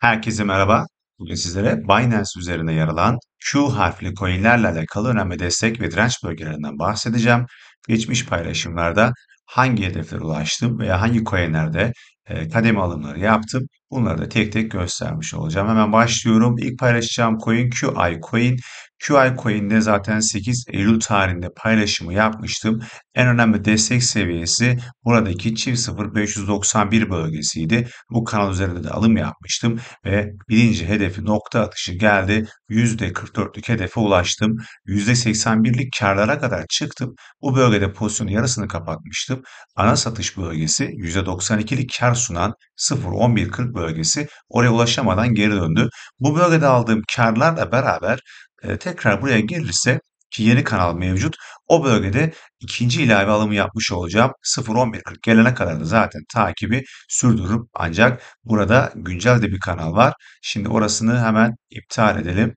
Herkese merhaba. Bugün sizlere Binance üzerine yer alan Q harfli coinlerle alakalı önemli destek ve direnç bölgelerinden bahsedeceğim. Geçmiş paylaşımlarda hangi hedeflere ulaştım veya hangi coinlerde e, kademe alımları yaptım bunları da tek tek göstermiş olacağım. Hemen başlıyorum. İlk paylaşacağım coin QI coin. QI Coin'de zaten 8 Eylül tarihinde paylaşımı yapmıştım. En önemli destek seviyesi buradaki çift 0591 bölgesiydi. Bu kanal üzerinde de alım yapmıştım ve birinci hedefi nokta atışı geldi. %44'lük hedefe ulaştım. %81'lik karlara kadar çıktım. Bu bölgede pozisyonun yarısını kapatmıştım. Ana satış bölgesi %92'lik kar sunan 0.11.40 bölgesi oraya ulaşamadan geri döndü. Bu bölgede aldığım karlarla beraber ee, tekrar buraya gelirse ki yeni kanal mevcut. O bölgede ikinci ilave alımı yapmış olacağım. 0.11.40 gelene kadar da zaten takibi sürdürürüm. Ancak burada güncel de bir kanal var. Şimdi orasını hemen iptal edelim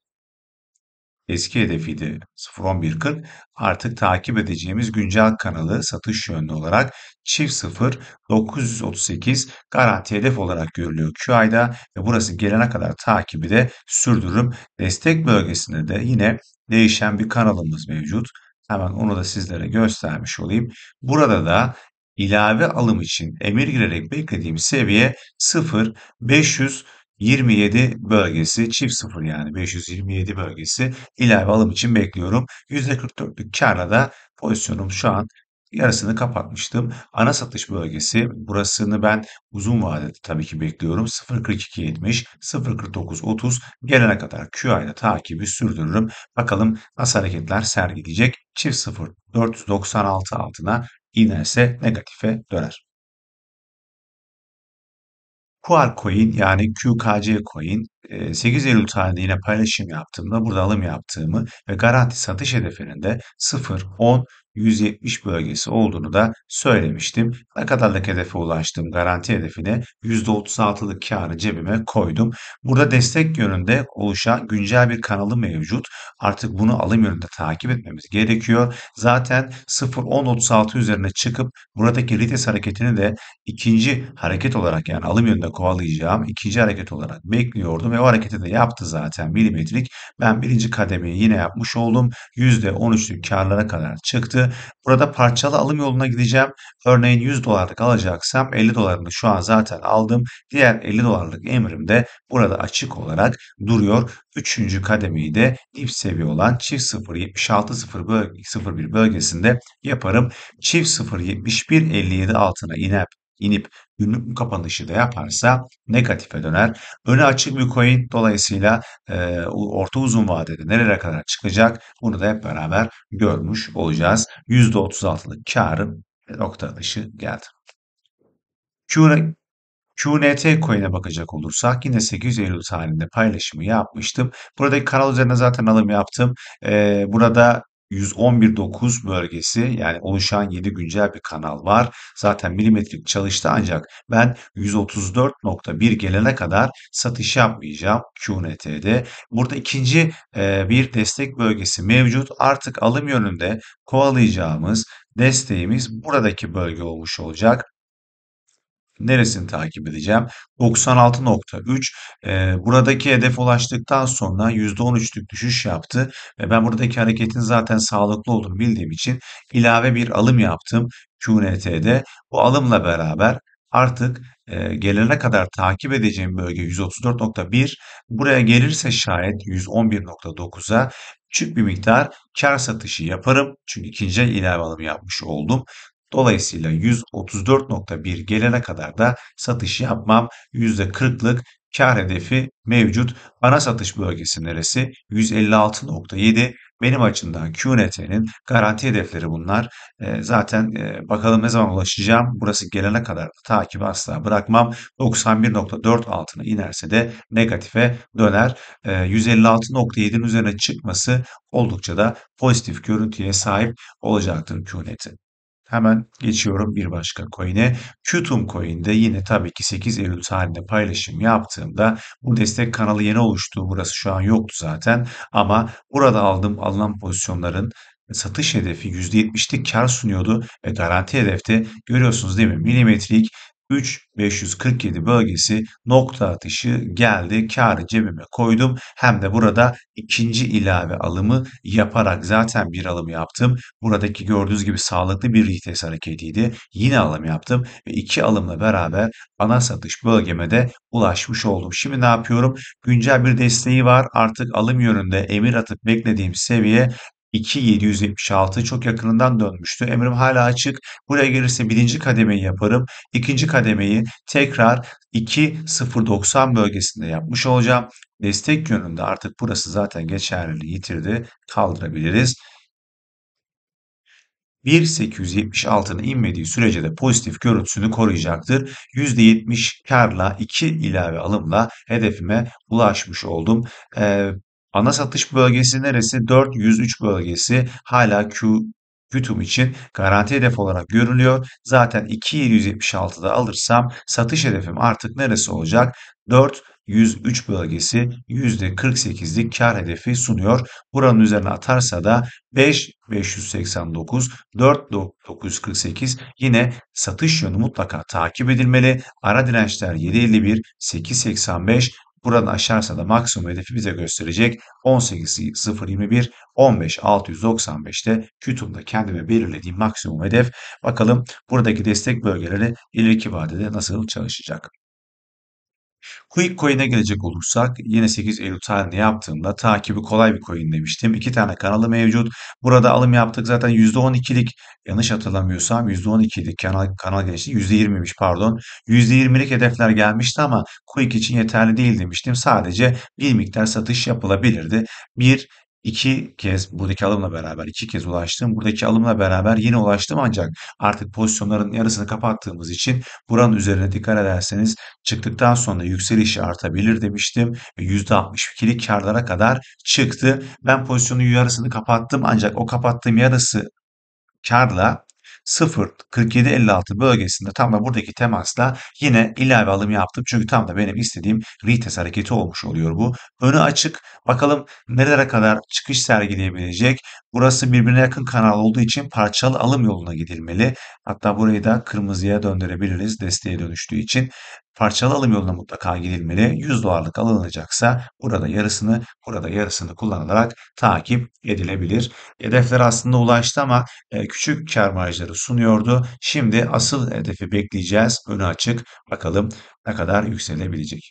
eski hedefiydi 0.11.40 artık takip edeceğimiz güncel kanalı satış yönlü olarak çift 0 938 garanti hedef olarak görülüyor şu ayda ve burası gelene kadar takibi de sürdürürüm. Destek bölgesinde de yine değişen bir kanalımız mevcut. Hemen onu da sizlere göstermiş olayım. Burada da ilave alım için emir girerek beklediğim seviye 0 500 27 bölgesi çift sıfır yani 527 bölgesi ilave alım için bekliyorum. %44'lük karla da pozisyonum şu an yarısını kapatmıştım. Ana satış bölgesi burasını ben uzun vadede tabii ki bekliyorum. 0.42.70, 0.49.30 gelene kadar QI'da takibi sürdürürüm. Bakalım nasıl hareketler sergileyecek. Çift 0 496 altına inerse negatife döner. KuCoin yani QKC coin 8 Eylül tarihinde yine paylaşım yaptığımda burada alım yaptığımı ve garanti satış hedefinin de 0, 10, 170 bölgesi olduğunu da söylemiştim. Ne kadarlık hedefe ulaştım garanti hedefine %36'lık karı cebime koydum. Burada destek yönünde oluşan güncel bir kanalı mevcut. Artık bunu alım yönünde takip etmemiz gerekiyor. Zaten 0.10.36 üzerine çıkıp buradaki lites hareketini de ikinci hareket olarak yani alım yönünde kovalayacağım ikinci hareket olarak bekliyordum ve o hareketi de yaptı zaten milimetrik. Ben birinci kademeyi yine yapmış oldum. %13'lük karlara kadar çıktı. Burada parçalı alım yoluna gideceğim. Örneğin 100 dolarlık alacaksam 50 dolarını şu an zaten aldım. Diğer 50 dolarlık emrim de burada açık olarak duruyor. Üçüncü kademeyi de dip seviye olan çift 0 76 0 bölge, 01 bölgesinde yaparım. Çift 0 71 57 altına iner inip günlük kapanışı da yaparsa negatife döner. Öne açık bir coin dolayısıyla e, orta uzun vadede nerelere kadar çıkacak bunu da hep beraber görmüş olacağız. %36'lık karın nokta atışı geldi. Q QNT coin'e bakacak olursak yine 8 Eylül tarihinde paylaşımı yapmıştım. Buradaki kanal üzerine zaten alım yaptım. Ee, burada 111.9 bölgesi yani oluşan 7 güncel bir kanal var. Zaten milimetrik çalıştı ancak ben 134.1 gelene kadar satış yapmayacağım QNT'de. Burada ikinci e, bir destek bölgesi mevcut. Artık alım yönünde kovalayacağımız desteğimiz buradaki bölge olmuş olacak. Neresini takip edeceğim? 96.3 e, buradaki hedef ulaştıktan sonra %13'lük düşüş yaptı ve ben buradaki hareketin zaten sağlıklı olduğunu bildiğim için ilave bir alım yaptım QNT'de. Bu alımla beraber artık e, gelene kadar takip edeceğim bölge 134.1 buraya gelirse şayet 111.9'a küçük bir miktar kar satışı yaparım. Çünkü ikinci ilave alım yapmış oldum. Dolayısıyla 134.1 gelene kadar da satış yapmam. %40'lık kar hedefi mevcut. Ana satış bölgesi neresi? 156.7. Benim açımdan QNT'nin garanti hedefleri bunlar. E, zaten e, bakalım ne zaman ulaşacağım. Burası gelene kadar da takibi asla bırakmam. 91.4 altına inerse de negatife döner. E, ee, 156.7'nin üzerine çıkması oldukça da pozitif görüntüye sahip olacaktır QNT. Hemen geçiyorum bir başka coin'e. Qtum coin'de yine tabii ki 8 Eylül tarihinde paylaşım yaptığımda bu destek kanalı yeni oluştu. Burası şu an yoktu zaten ama burada aldığım alınan pozisyonların satış hedefi %70'lik kar sunuyordu ve garanti hedefte görüyorsunuz değil mi? Milimetrik 3547 bölgesi nokta atışı geldi. Karı cebime koydum. Hem de burada ikinci ilave alımı yaparak zaten bir alım yaptım. Buradaki gördüğünüz gibi sağlıklı bir retest hareketiydi. Yine alım yaptım ve iki alımla beraber ana satış bölgeme de ulaşmış oldum. Şimdi ne yapıyorum? Güncel bir desteği var. Artık alım yönünde emir atıp beklediğim seviye 2.776 çok yakınından dönmüştü. Emrim hala açık. Buraya gelirse birinci kademeyi yaparım. İkinci kademeyi tekrar 2.090 bölgesinde yapmış olacağım. Destek yönünde artık burası zaten geçerliliği yitirdi. Kaldırabiliriz. 1.876'nın inmediği sürece de pozitif görüntüsünü koruyacaktır. %70 karla 2 ilave alımla hedefime ulaşmış oldum. Ee, Ana satış bölgesi neresi? 403 bölgesi hala Q Gütum için garanti hedef olarak görülüyor. Zaten 2776'da alırsam satış hedefim artık neresi olacak? 4 103 bölgesi %48'lik kar hedefi sunuyor. Buranın üzerine atarsa da 5 589 4 948 yine satış yönü mutlaka takip edilmeli. Ara dirençler 751 885 Buradan aşarsa da maksimum hedefi bize gösterecek 18021 15695'te kütümde kendime belirlediğim maksimum hedef. Bakalım buradaki destek bölgeleri ileriki vadede nasıl çalışacak. Quick Coin'e gelecek olursak yine 8 Eylül tarihinde yaptığımda takibi kolay bir coin demiştim. İki tane kanalı mevcut. Burada alım yaptık zaten %12'lik yanlış hatırlamıyorsam %12'lik kanal, kanal genişliği %20'miş pardon. %20'lik hedefler gelmişti ama Quick için yeterli değil demiştim. Sadece bir miktar satış yapılabilirdi. Bir 2 kez buradaki alımla beraber iki kez ulaştım. Buradaki alımla beraber yine ulaştım ancak artık pozisyonların yarısını kapattığımız için buranın üzerine dikkat ederseniz çıktıktan sonra yükselişi artabilir demiştim. %62'lik karlara kadar çıktı. Ben pozisyonun yarısını kapattım ancak o kapattığım yarısı karla 0.4756 bölgesinde tam da buradaki temasla yine ilave alım yaptım. Çünkü tam da benim istediğim retest hareketi olmuş oluyor bu. Önü açık. Bakalım nerelere kadar çıkış sergileyebilecek. Burası birbirine yakın kanal olduğu için parçalı alım yoluna gidilmeli. Hatta burayı da kırmızıya döndürebiliriz desteğe dönüştüğü için. Parçalı alım yoluna mutlaka gidilmeli. 100 dolarlık alınacaksa burada yarısını, burada yarısını kullanılarak takip edilebilir. Hedefler aslında ulaştı ama e, küçük kar marjları sunuyordu. Şimdi asıl hedefi bekleyeceğiz. Önü açık. Bakalım ne kadar yükselebilecek.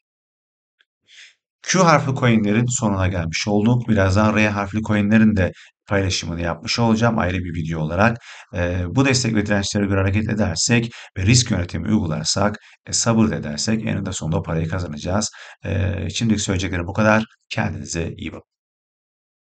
Q harfli coinlerin sonuna gelmiş olduk. Birazdan R harfli coinlerin de paylaşımını yapmış olacağım ayrı bir video olarak. E, bu destek ve dirençlere göre hareket edersek ve risk yönetimi uygularsak, e, sabır edersek eninde sonunda parayı kazanacağız. E, şimdilik söyleyeceklerim bu kadar. Kendinize iyi bakın.